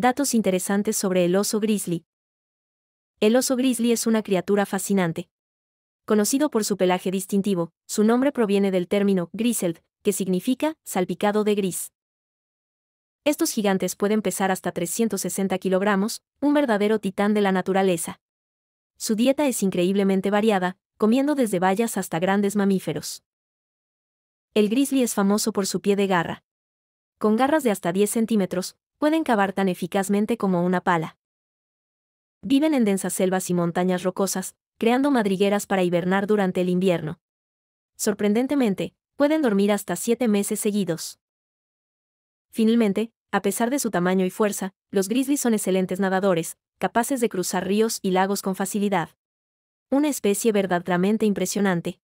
Datos interesantes sobre el oso grizzly. El oso grizzly es una criatura fascinante. Conocido por su pelaje distintivo, su nombre proviene del término grizzled, que significa salpicado de gris. Estos gigantes pueden pesar hasta 360 kilogramos, un verdadero titán de la naturaleza. Su dieta es increíblemente variada, comiendo desde bayas hasta grandes mamíferos. El grizzly es famoso por su pie de garra. Con garras de hasta 10 centímetros, pueden cavar tan eficazmente como una pala. Viven en densas selvas y montañas rocosas, creando madrigueras para hibernar durante el invierno. Sorprendentemente, pueden dormir hasta siete meses seguidos. Finalmente, a pesar de su tamaño y fuerza, los grizzlies son excelentes nadadores, capaces de cruzar ríos y lagos con facilidad. Una especie verdaderamente impresionante.